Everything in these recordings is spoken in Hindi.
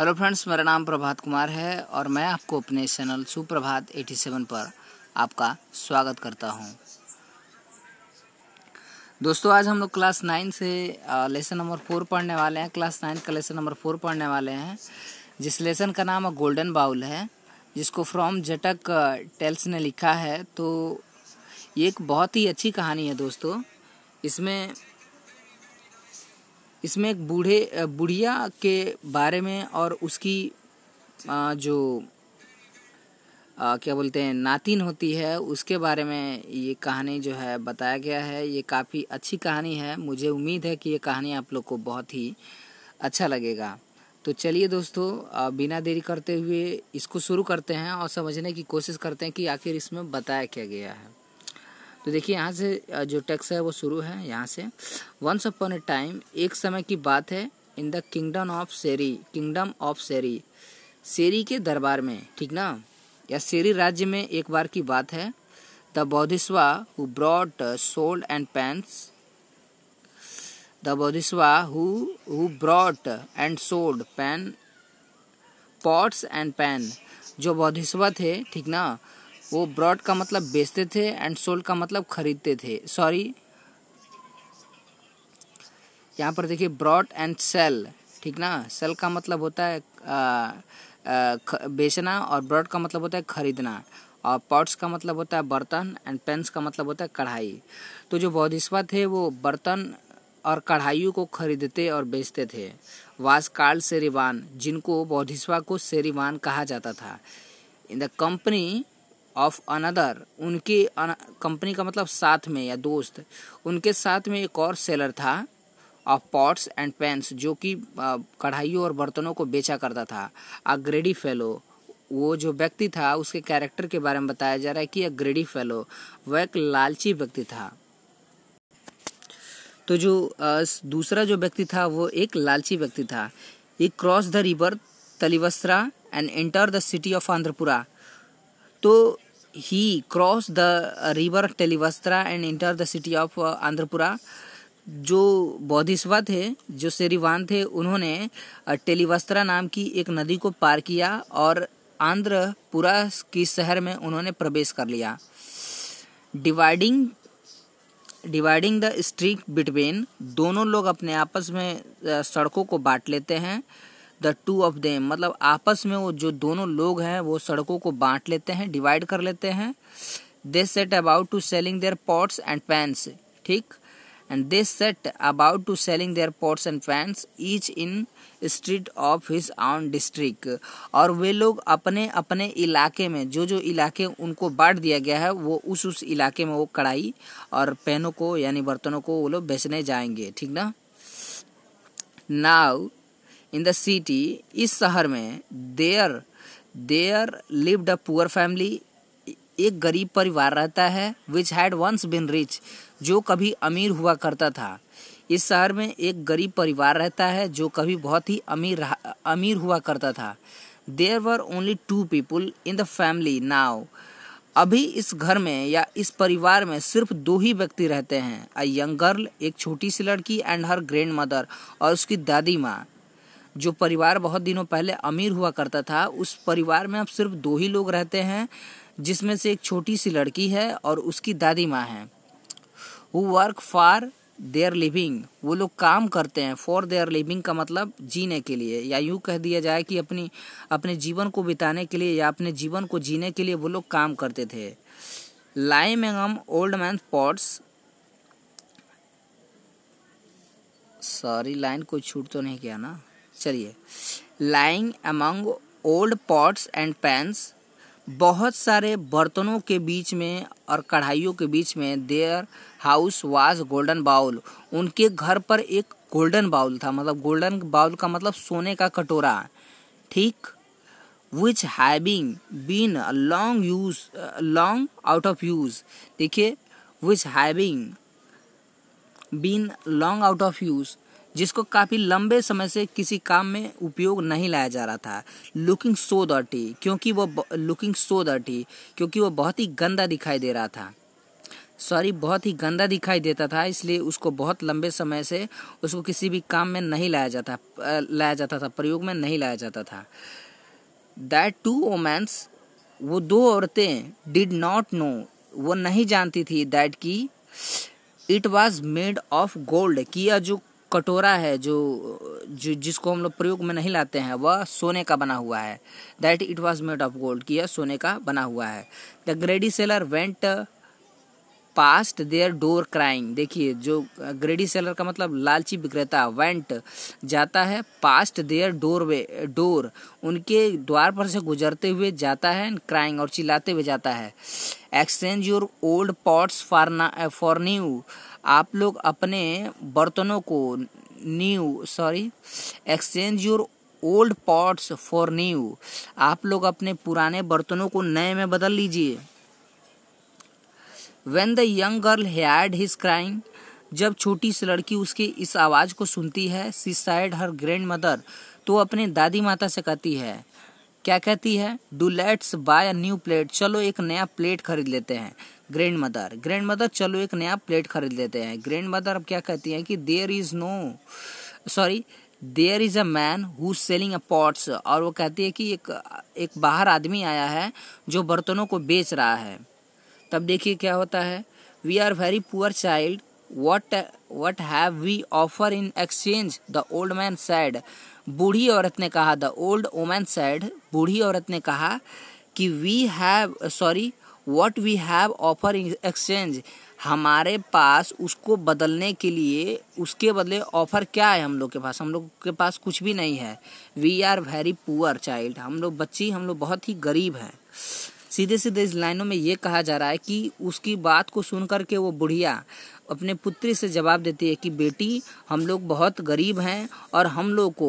हेलो फ्रेंड्स मेरा नाम प्रभात कुमार है और मैं आपको अपने चैनल सुप्रभात 87 पर आपका स्वागत करता हूं दोस्तों आज हम लोग क्लास नाइन से लेसन नंबर फोर पढ़ने वाले हैं क्लास नाइन का लेसन नंबर फोर पढ़ने वाले हैं जिस लेसन का नाम गोल्डन बाउल है जिसको फ्रॉम जटक टेल्स ने लिखा है तो ये एक बहुत ही अच्छी कहानी है दोस्तों इसमें इसमें एक बूढ़े बुढ़िया के बारे में और उसकी जो क्या बोलते हैं नातिन होती है उसके बारे में ये कहानी जो है बताया गया है ये काफ़ी अच्छी कहानी है मुझे उम्मीद है कि ये कहानी आप लोग को बहुत ही अच्छा लगेगा तो चलिए दोस्तों बिना देरी करते हुए इसको शुरू करते हैं और समझने की कोशिश करते हैं कि आखिर इसमें बताया क्या गया है तो देखिए यहाँ से जो टेक्स्ट है वो शुरू है यहाँ से वंस अपॉन ए टाइम एक समय की बात है in the kingdom of Seri kingdom of Seri Seri के दरबार में ठीक ना या शेरी राज्य में एक बार की बात है the Bodhisattva who bought sold and pans the Bodhisattva who bought and sold pan pots and pan जो बोधिस्वा थे ठीक ना वो ब्रॉड का मतलब बेचते थे एंड सोल्ड का मतलब खरीदते थे सॉरी यहाँ पर देखिए ब्रॉड एंड सेल ठीक ना सेल का मतलब होता है आ, आ, बेचना और ब्रॉड का मतलब होता है खरीदना और पॉट्स का मतलब होता है बर्तन एंड पेंस का मतलब होता है कढ़ाई तो जो बौद्धिस्वा थे वो बर्तन और कढ़ाइयों को खरीदते और बेचते थे वास कार्ल सेरिवान जिनको बौद्धिस्वा को सेरिवान कहा जाता था in the company of another उनकी कंपनी का मतलब साथ में या दोस्त उनके साथ में एक और सेलर था ऑफ पॉट्स एंड पैंस जो कि कढ़ाइयों और बर्तनों को बेचा करता था अग्रेडी फेलो वो जो व्यक्ति था उसके कैरेक्टर के बारे में बताया जा रहा है कि अग्रेडी फेलो वह एक लालची व्यक्ति था तो जो दूसरा जो व्यक्ति था वो एक लालची व्यक्ति था ये cross the river Talivastra and enter the city of Andhrapura तो ही cross the river Telivastra and enter the city of Andhrapura जो बौद्धिस्वा थे जो शेरीवान थे उन्होंने टेलीवस्त्रा uh, नाम की एक नदी को पार किया और आंध्रपुरा की शहर में उन्होंने प्रवेश कर लिया dividing dividing the street between दोनों लोग अपने आपस में uh, सड़कों को बांट लेते हैं द टू ऑफ देम मतलब आपस में वो जो दोनों लोग हैं वो सड़कों को बांट लेते हैं डिवाइड कर लेते हैं they set about to selling their pots and pans ठीक and they set about to selling their pots and pans each in street of his own district और वे लोग अपने अपने इलाके में जो जो इलाके उनको बांट दिया गया है वो उस उस इलाके में वो कढ़ाई और पेनों को यानी बर्तनों को वो लोग बेचने जाएंगे ठीक ना नाउ इन द सिटी इस शहर में there there lived a poor family एक गरीब परिवार रहता है which had once been rich जो कभी अमीर हुआ करता था इस शहर में एक गरीब परिवार रहता है जो कभी बहुत ही अमीर अमीर हुआ करता था there were only two people in the family now अभी इस घर में या इस परिवार में सिर्फ दो ही व्यक्ति रहते हैं अ यंग गर्ल एक छोटी सी लड़की एंड हर ग्रैंड मदर और उसकी दादी माँ जो परिवार बहुत दिनों पहले अमीर हुआ करता था उस परिवार में अब सिर्फ दो ही लोग रहते हैं जिसमें से एक छोटी सी लड़की है और उसकी दादी माँ है वो वर्क फॉर देयर लिविंग वो लोग काम करते हैं फॉर देयर लिविंग का मतलब जीने के लिए या यूँ कह दिया जाए कि अपनी अपने जीवन को बिताने के लिए या अपने जीवन को जीने के लिए वो लोग काम करते थे लाइम हम old man pots sorry line कोई छूट तो नहीं किया ना चलिए lying among old pots and pans बहुत सारे बर्तनों के बीच में और कढ़ाइयों के बीच में their house was golden bowl उनके घर पर एक गोल्डन बाउल था मतलब गोल्डन बाउल का मतलब सोने का कटोरा ठीक which having been long use long out of use देखिए which having been long out of use जिसको काफ़ी लंबे समय से किसी काम में उपयोग नहीं लाया जा रहा था लुकिंग सो दर्टी क्योंकि वो लुकिंग सो दर्टी क्योंकि वो बहुत ही गंदा दिखाई दे रहा था सॉरी बहुत ही गंदा दिखाई देता था इसलिए उसको बहुत लंबे समय से उसको किसी भी काम में नहीं लाया जाता लाया जाता था प्रयोग में नहीं लाया जाता था दैट टू वोमेंस वो दो औरतें डिड नॉट नो वो नहीं जानती थी दैट की it was made of gold कि यह जो कटोरा है जो जो जिसको हम लोग प्रयोग में नहीं लाते हैं वह सोने का बना हुआ है that it was made of gold की यह सोने का बना हुआ है the greedy seller went past their door crying देखिए जो ग्रेडी सेलर का मतलब लालची विक्रेता वेंट जाता है पास्ट देयर डोर वे डोर उनके द्वार पर से गुजरते हुए जाता है क्राइंग और चिल्लाते हुए जाता है exchange your old pots for for new आप लोग अपने बर्तनों को new sorry exchange your old pots for new आप लोग अपने पुराने बर्तनों को नए में बदल लीजिए when the young girl heard his crime जब छोटी सी लड़की उसकी इस आवाज़ को सुनती है she said her grandmother तो अपने दादी माता से कहती है क्या कहती है do let's buy a new plate चलो एक नया प्लेट खरीद लेते हैं ग्रैंड मदर ग्रैंड मदर चलो एक नया प्लेट खरीद लेते हैं ग्रैंड मदर अब क्या कहती है कि there is no sorry there is a man who selling a pots और वो कहती है कि एक एक बाहर आदमी आया है जो बर्तनों को बेच रहा है तब देखिए क्या होता है we are very poor child what what have we offer in exchange the old man said बूढ़ी औरत ने कहा द ओल्ड वोमैन सैड बूढ़ी औरत ने कहा कि we have sorry what we have offer exchange हमारे पास उसको बदलने के लिए उसके बदले ऑफर क्या है हम लोग के पास हम लोग के पास कुछ भी नहीं है we are very poor child हम लोग बच्ची हम लोग बहुत ही गरीब हैं सीधे सीधे इस लाइनों में ये कहा जा रहा है कि उसकी बात को सुन करके के वो बुढ़िया अपने पुत्री से जवाब देती है कि बेटी हम लोग बहुत गरीब हैं और हम लोग को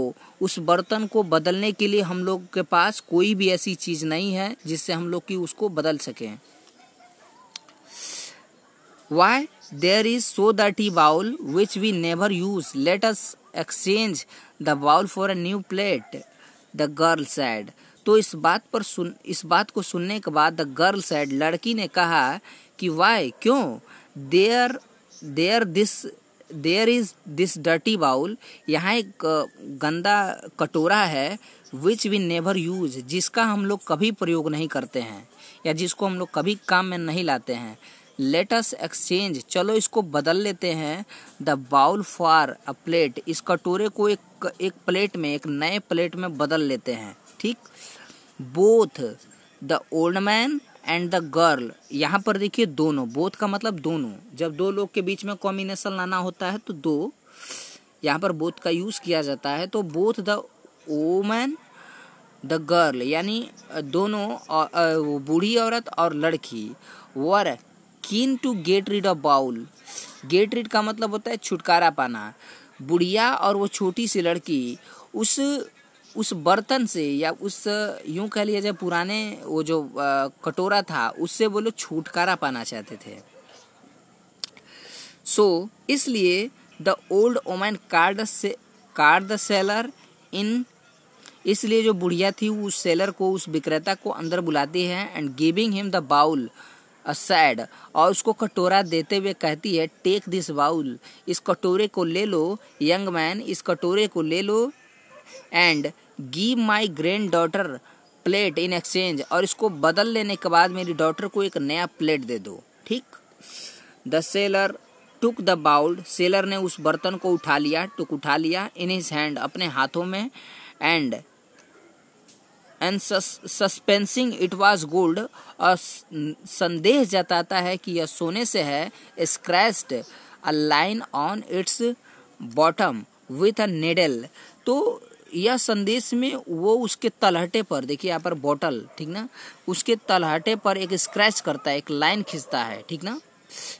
उस बर्तन को बदलने के लिए हम लोग के पास कोई भी ऐसी चीज़ नहीं है जिससे हम लोग की उसको बदल सकें why there is so dirty bowl which we never use let us exchange the bowl for a new plate the girl said तो इस बात पर सुन इस बात को सुनने के बाद द गर्ल सैड लड़की ने कहा कि वाई क्यों there there this there is this dirty bowl यहाँ एक गंदा कटोरा है विच वी नेवर यूज जिसका हम लोग कभी प्रयोग नहीं करते हैं या जिसको हम लोग कभी काम में नहीं लाते हैं लेटस एक्सचेंज चलो इसको बदल लेते हैं the bowl for a plate इस कटोरे को एक एक प्लेट में एक नए प्लेट में बदल लेते हैं ठीक both the old man and the girl यहाँ पर देखिए दोनों बोथ का मतलब दोनों जब दो लोग के बीच में कॉम्बिनेशन लाना होता है तो दो यहाँ पर बोथ का यूज़ किया जाता है तो both the woman the girl यानी दोनों बूढ़ी औरत और लड़की were keen to get rid a bowl get rid का मतलब होता है छुटकारा पाना बुढ़िया और वो छोटी सी लड़की उस उस बर्तन से या उस यूं कह लिया जाए पुराने वो जो आ, कटोरा था उससे वो लोग छुटकारा पाना चाहते थे सो so, इसलिए द ओल्ड ओमैन कार्ड से कार्ड द सेलर इन इसलिए जो बुढ़िया थी वो उस सेलर को उस विक्रेता को अंदर बुलाती है and giving him the bowl said और उसको कटोरा देते हुए कहती है टेक दिस बाउल इस कटोरे को ले लो यंग मैन इस कटोरे को ले लो and give my granddaughter plate in exchange और इसको बदल लेने के बाद मेरी डॉटर को एक नया प्लेट दे दो ठीक the seller took the bowl seller ने उस बर्तन को उठा लिया टुक उठा लिया इन हिज हैंड अपने हाथों में and and suspecting it was gold और संदेह जताता है कि यह सोने से है scratched a line on its bottom with a needle तो यह संदेश में वो उसके तलहटे पर देखिए यहाँ पर बॉटल ठीक ना उसके तलहटे पर एक स्क्रैच करता है एक लाइन खींचता है ठीक ना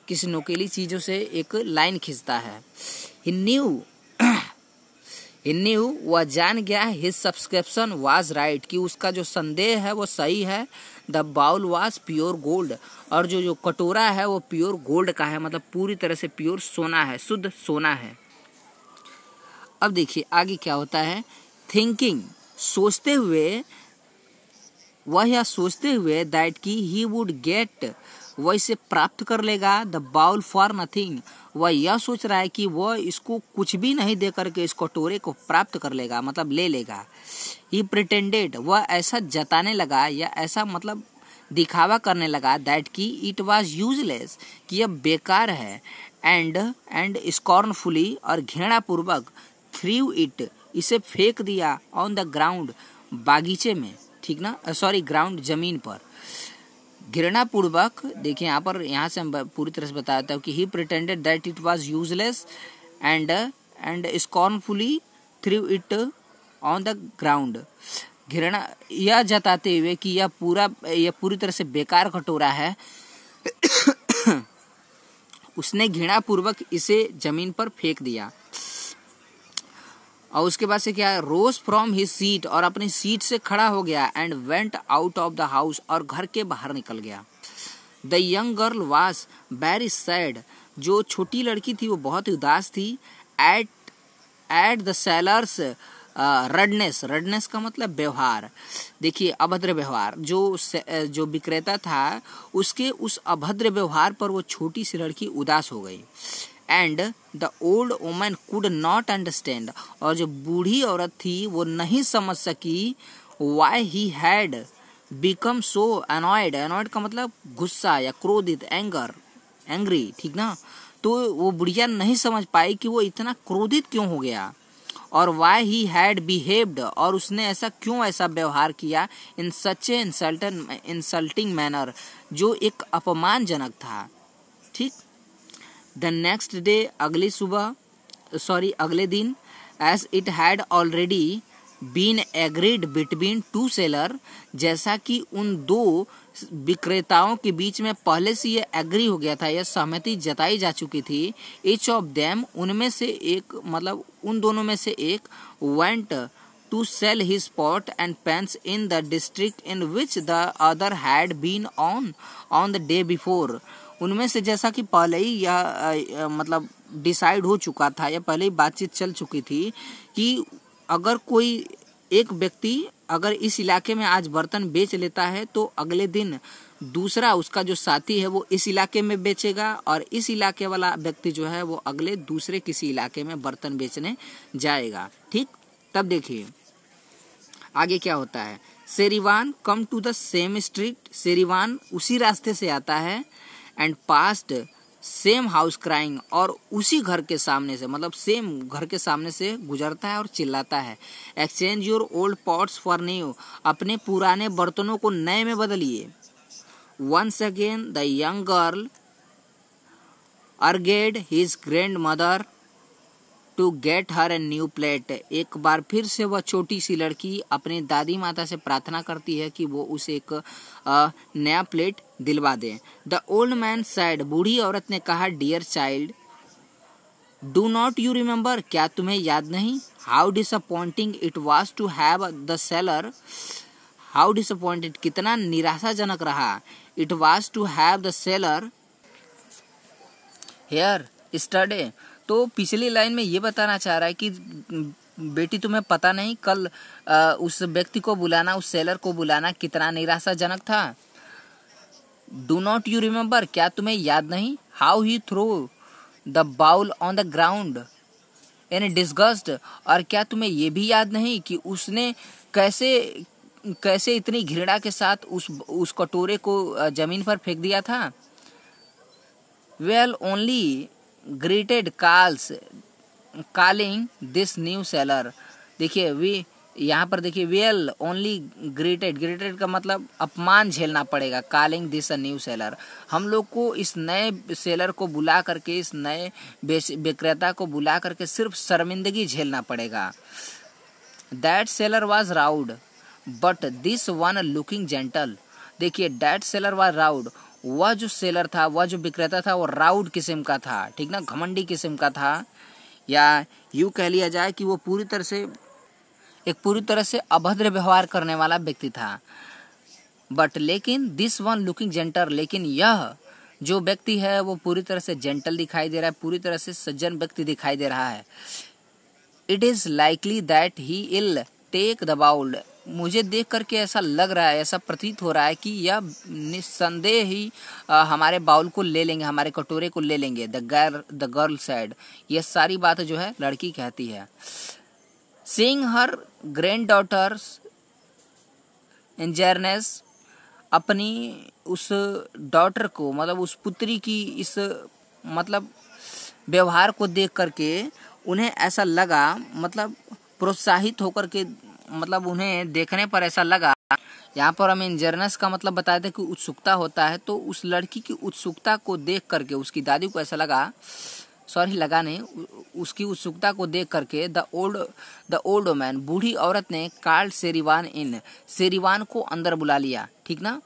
किसी नोकेली चीज़ों से एक लाइन खींचता है न्यू न्यू वह जान गया हिज सब्सक्रिप्शन वाज राइट कि उसका जो संदेह है वो सही है the bowl was pure gold और जो जो कटोरा है वो प्योर गोल्ड का है मतलब पूरी तरह से प्योर सोना है शुद्ध सोना है अब देखिए आगे क्या होता है थिंकिंग सोचते हुए वह यह सोचते हुए दैट की ही वुड गेट वह इसे प्राप्त कर लेगा द बाउल फॉर नथिंग वह यह सोच रहा है कि वह इसको कुछ भी नहीं दे करके इस कटोरे को प्राप्त कर लेगा मतलब ले लेगा ही प्रिटेंडेड वह ऐसा जताने लगा या ऐसा मतलब दिखावा करने लगा दैट कि इट वॉज यूजलेस कि यह बेकार है एंड एंड स्कॉर्नफुली और घृणापूर्वक थ्रू इट इसे फेंक दिया ऑन द ग्राउंड बागीचे में ठीक ना सॉरी ग्राउंड जमीन पर घृणापूर्वक पूर्वक देखिए यहाँ पर यहाँ से हम पूरी तरह से बताता हूँ कि he pretended that it was useless and and scornfully threw it on the ground घृणा यह जताते हुए कि यह पूरा यह पूरी तरह से बेकार कटोरा है उसने घृणापूर्वक इसे जमीन पर फेंक दिया और उसके बाद से क्या है रोज फ्रॉम हिज सीट और अपनी सीट से खड़ा हो गया and went out of the house और घर के बाहर निकल गया the young girl was very sad जो छोटी लड़की थी वो बहुत ही उदास थी at at the seller's rudeness rudeness का मतलब व्यवहार देखिए अभद्र व्यवहार जो uh, जो विक्रेता था उसके उस अभद्र व्यवहार पर वो छोटी सी लड़की उदास हो गई and the old woman could not understand और जो बूढ़ी औरत थी वो नहीं समझ सकी why he had become so annoyed annoyed का मतलब गुस्सा या क्रोधित एंगर एंग्री ठीक ना तो वो बुढ़िया नहीं समझ पाई कि वो इतना क्रोधित क्यों हो गया और वाई ही हैड बिहेव्ड और उसने ऐसा क्यों ऐसा व्यवहार किया इन सच ए इंसल्टन इंसल्टिंग मैनर जो एक अपमानजनक था ठीक द नेक्स्ट डे अगली सुबह सॉरी अगले दिन as it had already been agreed between two seller जैसा कि उन दो विक्रेताओं के बीच में पहले से यह एग्री हो गया था यह सहमति जताई जा चुकी थी इच ऑफ देम उनमें से एक मतलब उन दोनों में से एक went to sell he spot and pens in the district in which the other had been on on the day before उनमें से जैसा कि पहले ही यह मतलब डिसाइड हो चुका था या पहले ही बातचीत चल चुकी थी कि अगर कोई एक व्यक्ति अगर इस इलाके में आज बर्तन बेच लेता है तो अगले दिन दूसरा उसका जो साथी है वो इस इलाके में बेचेगा और इस इलाके वाला व्यक्ति जो है वो अगले दूसरे किसी इलाके में बर्तन बेचने जाएगा ठीक तब देखिए आगे क्या होता है Serivan come to the same street Serivan उसी रास्ते से आता है and past same house crying और उसी घर के सामने से मतलब सेम घर के सामने से गुजरता है और चिल्लाता है exchange your old pots for new अपने पुराने बर्तनों को नए में बदलिए once again the young girl urged his grandmother to get her a new plate एक बार फिर से वह छोटी सी लड़की अपने दादी माता से प्रार्थना करती है कि वो उसे एक नया प्लेट दिलवा दें द ओल्ड मैन साइड बूढ़ी औरत ने कहा dear child do not you remember क्या तुम्हें याद नहीं how disappointing it was to have the seller how disappointed कितना निराशाजनक रहा it was to have the seller here yesterday तो पिछली लाइन में ये बताना चाह रहा है कि बेटी तुम्हें पता नहीं कल आ, उस व्यक्ति को बुलाना उस सेलर को बुलाना कितना निराशाजनक था डू नॉट यू रिमेम्बर क्या तुम्हें याद नहीं how he throw the bowl on the ground in disgust और क्या तुम्हें ये भी याद नहीं कि उसने कैसे कैसे इतनी घृणा के साथ उस उस कटोरे को जमीन पर फेंक दिया था well only greeted calls calling this new seller देखिए वी यहाँ पर देखिए वेल ओनली ग्रेटेड ग्रेटेड का मतलब अपमान झेलना पड़ेगा calling this a new seller हम लोग को इस नए सेलर को बुला करके इस नए विक्रेता को बुला करके सिर्फ शर्मिंदगी झेलना पड़ेगा that seller was rude but this one looking gentle देखिए डैट सेलर वॉज राउड वह जो सेलर था वह जो विक्रेता था वो राउड किस्म का था ठीक ना घमंडी किस्म का था या यूँ कह लिया जाए कि वो पूरी तरह से एक पूरी तरह से अभद्र व्यवहार करने वाला व्यक्ति था बट लेकिन दिस वन लुकिंग जेंटर लेकिन यह जो व्यक्ति है वो पूरी तरह से जेंटल दिखाई दे रहा है पूरी तरह से सज्जन व्यक्ति दिखाई दे रहा है it is likely that he'll take the bowl मुझे देख करके ऐसा लग रहा है ऐसा प्रतीत हो रहा है कि यह निस्संदेह ही आ, हमारे बाउल को ले लेंगे हमारे कटोरे को ले लेंगे the girl the girl said ये सारी बात जो है लड़की कहती है सींग हर ग्रैंड डॉटर्स इंजरनेस अपनी उस डॉटर को मतलब उस पुत्री की इस मतलब व्यवहार को देख करके उन्हें ऐसा लगा मतलब प्रोत्साहित होकर के मतलब उन्हें देखने पर ऐसा लगा यहाँ पर हमें इंजरनेस का मतलब बताया था कि उत्सुकता होता है तो उस लड़की की उत्सुकता को देख करके उसकी दादी को ऐसा लगा सॉरी लगा नहीं उसकी उत्सुकता को देख करके the old the old man बूढ़ी औरत ने कार्ल सेरिवान इन सेरिवान को अंदर बुला लिया ठीक ना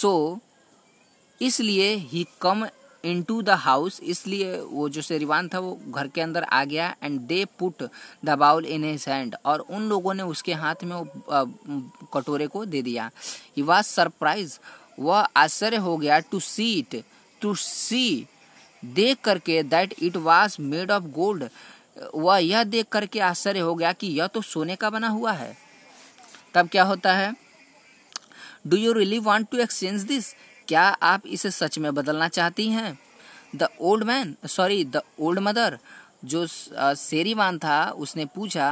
सो so, इसलिए he come into the house इसलिए वो जो शेरवान था वो घर के अंदर आ गया and they put the bowl in his hand और उन लोगों ने उसके हाथ में वो कटोरे को दे दिया ही वॉज सरप्राइज वह आश्चर्य हो गया to see it to see देख करके that it was made of gold वह यह देख करके आश्चर्य हो गया कि यह तो सोने का बना हुआ है तब क्या होता है do you really want to exchange this क्या आप इसे सच में बदलना चाहती हैं the old man sorry the old mother जो शेरीवान था उसने पूछा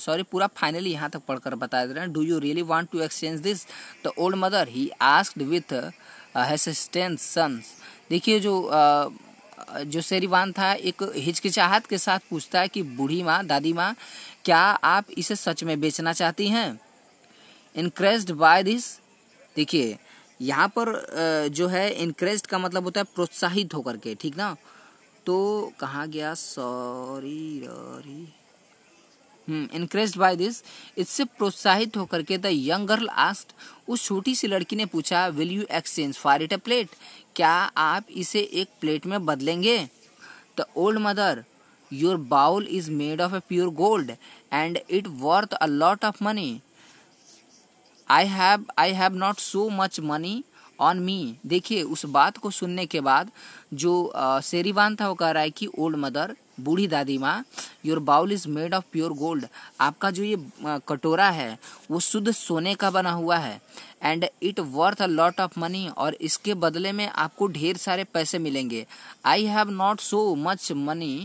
सॉरी पूरा फाइनली यहाँ तक पढ़कर बता दे रहे हैं do you really want to exchange this the old mother he asked with hesitance sons देखिए जो जो शेरीवान था एक हिचकिचाहट के साथ पूछता है कि बूढ़ी माँ दादी माँ क्या आप इसे सच में बेचना चाहती हैं इनक्रेस्ड बाय दिस देखिए यहाँ पर जो है इनक्रेज का मतलब होता है प्रोत्साहित होकर के ठीक ना तो कहा गया सॉरी रॉरी इनक्रेज बाय दिस इससे प्रोत्साहित होकर के द यंग गर्ल आस्ट उस छोटी सी लड़की ने पूछा will you exchange for it a plate क्या आप इसे एक प्लेट में बदलेंगे the old mother your bowl is made of a pure gold and it worth a lot of money I have I have not so much money on me देखिए उस बात को सुनने के बाद जो शेरीवान था वो कह रहा है कि ओल्ड मदर बूढ़ी दादी माँ your bowl is made of pure gold आपका जो ये कटोरा है वो शुद्ध सोने का बना हुआ है and it worth a lot of money और इसके बदले में आपको ढेर सारे पैसे मिलेंगे I have not so much money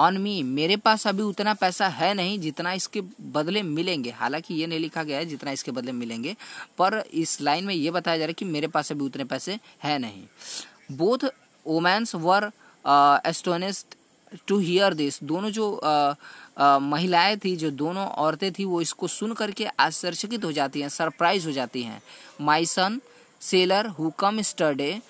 on me मेरे पास अभी उतना पैसा है नहीं जितना इसके बदले मिलेंगे हालांकि ये नहीं लिखा गया है जितना इसके बदले मिलेंगे पर इस लाइन में ये बताया जा रहा है कि मेरे पास अभी उतने पैसे है नहीं both women were astonished to hear this दोनों जो uh, uh, महिलाएं थी जो दोनों औरतें थी वो इसको सुन करके आश्चर्यचकित हो जाती हैं सरप्राइज हो जाती हैं माई सन सेलर हु कम स्टर्डे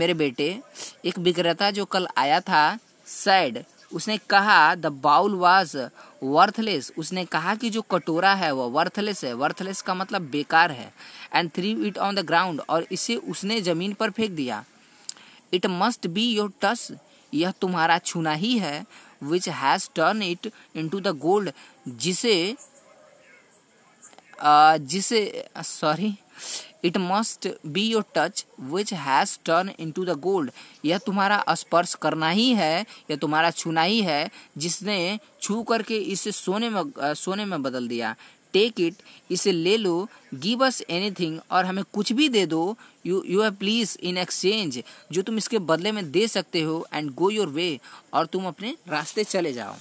मेरे बेटे एक विक्रेता जो कल आया था सैड उसने कहा द बाउल वॉज वर्थलेस उसने कहा कि जो कटोरा है वह वर्थलेस है वर्थलेस का मतलब बेकार है and threw it on the ground और इसे उसने ज़मीन पर फेंक दिया it must be your touch यह तुम्हारा छूना ही है which has turn it into the gold जिसे जिसे sorry it must be your touch which has turn into the gold यह तुम्हारा स्पर्श करना ही है यह तुम्हारा छूना ही है जिसने छू करके इसे सोने में सोने में बदल दिया टेक इट इसे ले लो गिव अस एनीथिंग और हमें कुछ भी दे दो यू यू है प्लीज इन एक्सचेंज जो तुम इसके बदले में दे सकते हो एंड गो योर वे और तुम अपने रास्ते चले जाओ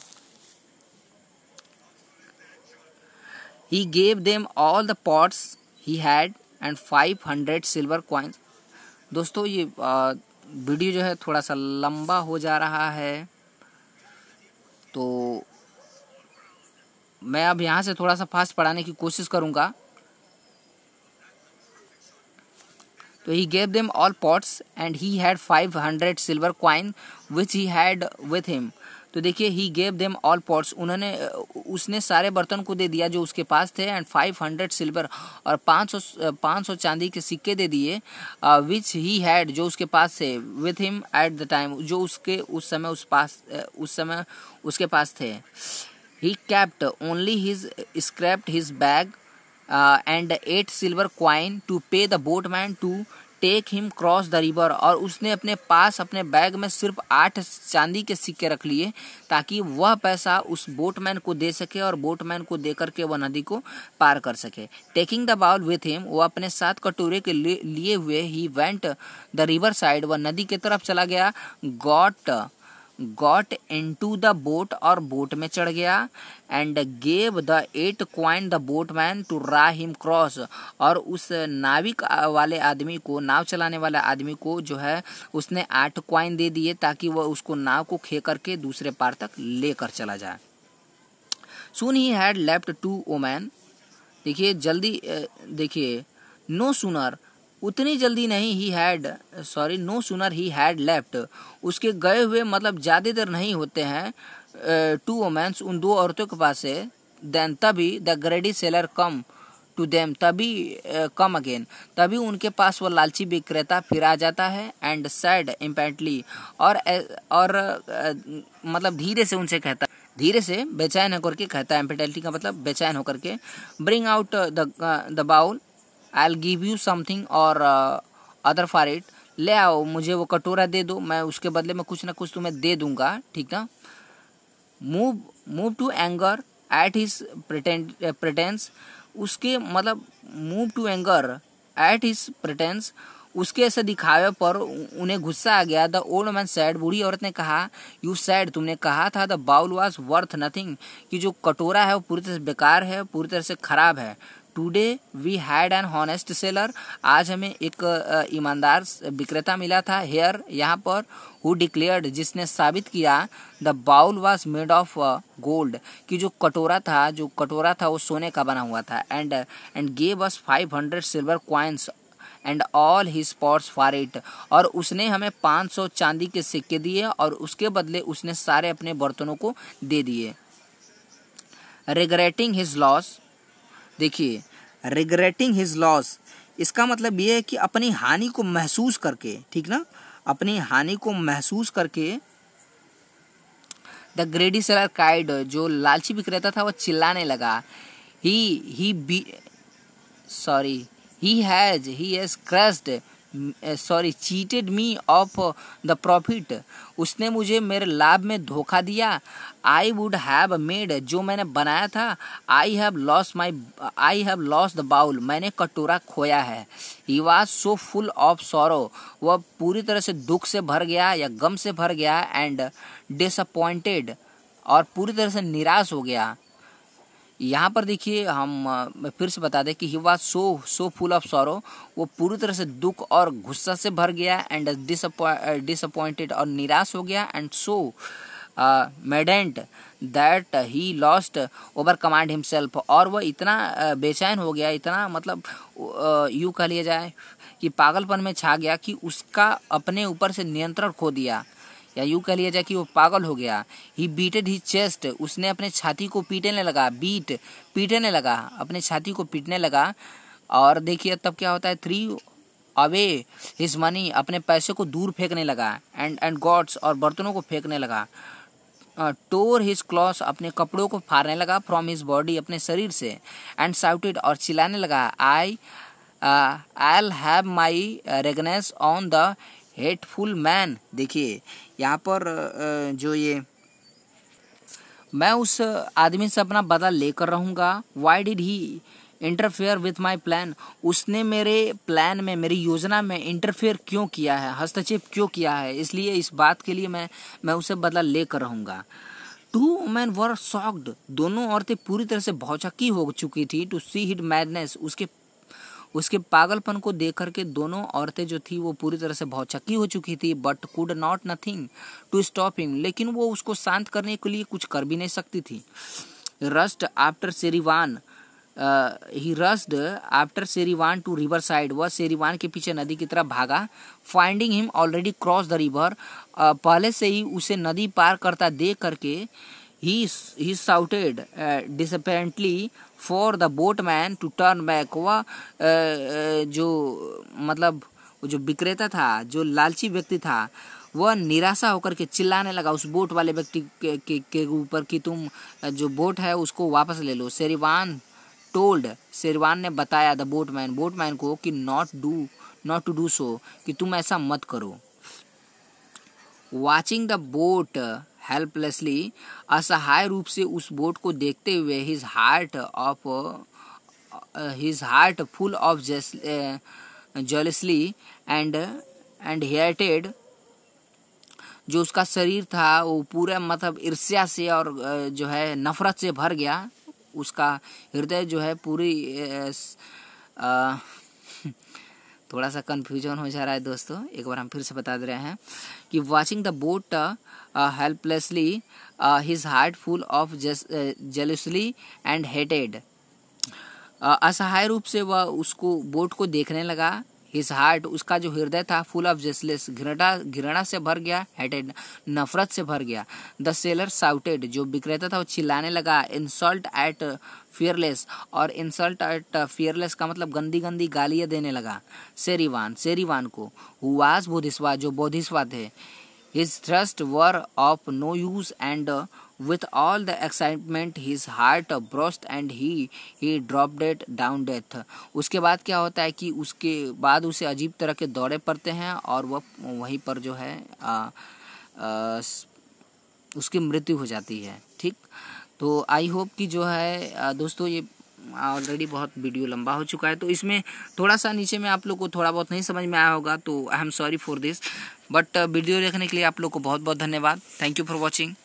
he gave them all the pots he had and five hundred silver coins दोस्तों ये वीडियो जो है थोड़ा सा लंबा हो जा रहा है तो मैं अब यहाँ से थोड़ा सा फास्ट पढ़ाने की कोशिश करूँगा तो he gave them all pots and he had five hundred silver coin which he had with him तो देखिए he gave them all pots उन्होंने उसने सारे बर्तन को दे दिया जो उसके पास थे एंड फाइव हंड्रेड सिल्वर और पाँच सौ पाँच सौ चांदी के सिक्के दे दिए विच ही हैड जो उसके पास थे with him at the time जो उसके उस समय उस पास उस समय उसके पास थे he kept only his scrapped his bag and eight silver coin to pay the boatman to take him cross the river और उसने अपने पास अपने बैग में सिर्फ आठ चांदी के सिक्के रख लिए ताकि वह पैसा उस बोटमैन को दे सके और बोटमैन को देकर के वह नदी को पार कर सके taking the bowl with him वह अपने साथ कटोरे के लिए हुए he went the river side वह नदी की तरफ चला गया got got into the boat और बोट में चढ़ गया and gave the eight coin the boatman to row him cross और उस नाविक वाले आदमी को नाव चलाने वाले आदमी को जो है उसने आठ क्वाइन दे दिए ताकि वह उसको नाव को खे करके दूसरे पार तक लेकर चला जाए soon he had left two women देखिए जल्दी देखिए नो सुनर उतनी जल्दी नहीं he had sorry no sooner he had left उसके गए हुए मतलब ज़्यादा देर नहीं होते हैं टू वोमेंस उन दो औरतों के पास से देन तभी the greedy seller come to them तभी कम अगेन तभी उनके पास वह लालची विक्रेता फिर आ जाता है एंड सैड इम्पैक्टली और और मतलब धीरे से उनसे कहता है धीरे से बेचैन होकर के कहता है एम्पेटेलिटी का मतलब बेचैन होकर के bring out the bowl I'll give you something or other for it ले आओ मुझे वो कटोरा दे दो मैं उसके बदले में कुछ ना कुछ तुम्हें दे दूंगा ठीक ना move move to anger at his pretence उसके मतलब move to anger at his pretence उसके ऐसे दिखावे पर उन्हें गुस्सा आ गया द ओल्ड मैन सैड बूढ़ी औरत ने कहा यू सैड तुमने कहा था the bowl was worth nothing कि जो कटोरा है वो पूरी तरह से बेकार है पूरी तरह से खराब है today we had an honest seller आज हमें एक ईमानदार विक्रेता मिला था हेयर यहाँ पर हु डिक्लेयर्ड जिसने साबित किया the bowl was made of gold कि जो कटोरा था जो कटोरा था वो सोने का बना हुआ था and and gave us five hundred silver coins and all his pots for it और उसने हमें पाँच सौ चांदी के सिक्के दिए और उसके बदले उसने सारे अपने बर्तनों को दे दिए रिग्रेटिंग हिज लॉस देखिए रिग्रेटिंग हिज लॉस इसका मतलब ये है कि अपनी हानि को महसूस करके ठीक ना अपनी हानि को महसूस करके द ग्रेडी सेलर काइड जो लालची विक्रेता था वो चिल्लाने लगा he he be sorry he has he has crossed sorry cheated me of the profit उसने मुझे मेरे लाभ में धोखा दिया आई वुड हैव मेड जो मैंने बनाया था I have loss my I have loss the bowl मैंने कटोरा खोया है he was so full of sorrow वह पूरी तरह से दुख से भर गया या गम से भर गया एंड डिसअपॉइंटेड और पूरी तरह से निराश हो गया यहाँ पर देखिए हम फिर से बता दें कि he was so so full of sorrow वो पूरी तरह से दुख और गुस्सा से भर गया एंड डिसअपॉइंटेड और निराश हो गया and so maddened that he lost over command himself और वह इतना बेचैन हो गया इतना मतलब यू कह लिया जाए कि पागलपन में छा गया कि उसका अपने ऊपर से नियंत्रण खो दिया या यूँ कह लिया जाए कि वो पागल हो गया ही बीटेड ही चेस्ट उसने अपने छाती को पीटने लगा बीट पीटने लगा अपने छाती को पीटने लगा और देखिए तब क्या होता है थ्री अवे हिज मनी अपने पैसे को दूर फेंकने लगा एंड एंड गॉड्स और बर्तनों को फेंकने लगा टोर हिज क्लॉस अपने कपड़ों को फाड़ने लगा फ्रॉम हिज बॉडी अपने शरीर से एंड साउटेड और चिल्लाने लगा I I have my revenge on the hateful man देखिए यहाँ पर जो ये मैं उस आदमी से अपना बदला लेकर रहूँगा why did he interfere with my plan उसने मेरे प्लान में मेरी योजना में इंटरफेयर क्यों किया है हस्तक्षेप क्यों किया है इसलिए इस बात के लिए मैं मैं उसे बदला लेकर रहूँगा टू मैन वर सॉक्ड दोनों औरतें पूरी तरह से भौचक्की हो चुकी थी टू सी हिट मैडनेस उसके उसके पागलपन को देख करके दोनों औरतें जो थी वो पूरी तरह से बहुत चक्की हो चुकी थी but could not nothing to stop him लेकिन वो उसको शांत करने के लिए कुछ कर भी नहीं सकती थी rushed after Serivan he rushed after Serivan to river side वह सेरीवान के पीछे नदी की तरफ भागा finding him already cross the river पहले से ही उसे नदी पार करता देख करके uh, He, he shouted uh, disapparently for the boatman to turn back वह uh, uh, जो मतलब जो विक्रेता था जो लालची व्यक्ति था वह निराशा होकर के चिल्लाने लगा उस बोट वाले व्यक्ति के ऊपर कि तुम uh, जो बोट है उसको वापस ले लो शेरवान टोल्ड शेरवान ने बताया द बोटमैन बोटमैन को कि not do not to do so कि तुम ऐसा मत करो वॉचिंग द बोट हेल्पलेसली असहाय रूप से उस बोट को देखते हुए his heart of his heart full of jealousy and and hated जो उसका शरीर था वो पूरा मतलब ईर्ष्या से और eh, जो है नफरत से भर गया उसका हृदय जो है पूरी eh, थोड़ा सा कन्फ्यूजन हो जा रहा है दोस्तों एक बार हम फिर से बता दे रहे हैं कि watching the boat helplessly his heart full of jealousy and hated असहाय रूप से वह उसको बोट को देखने लगा हिज हार्ट उसका जो हृदय था फुल ऑफ जेसलेस घृणा घृणा से भर गया हेटेड नफरत से भर गया द सेलर साउटेड जो विक्रेता था वो चिल्लाने लगा इंसल्ट एट फियरलेस और इंसल्ट एट फियरलेस का मतलब गंदी गंदी गालियाँ देने लगा सेरीवान सेरीवान को हुआस बोधिस्वा जो बोधिस्वा थे his thrust were of no use and With all the excitement, his heart burst and he he dropped it down death. उसके बाद क्या होता है कि उसके बाद उसे अजीब तरह के दौरे पड़ते हैं और वह वहीं पर जो है आ, आ, उसकी मृत्यु हो जाती है ठीक तो आई होप कि जो है दोस्तों ये ऑलरेडी बहुत वीडियो लंबा हो चुका है तो इसमें थोड़ा सा नीचे में आप लोग को थोड़ा बहुत नहीं समझ में आया होगा तो I am sorry for this but video देखने के लिए आप लोग को बहुत बहुत धन्यवाद थैंक यू फॉर वॉचिंग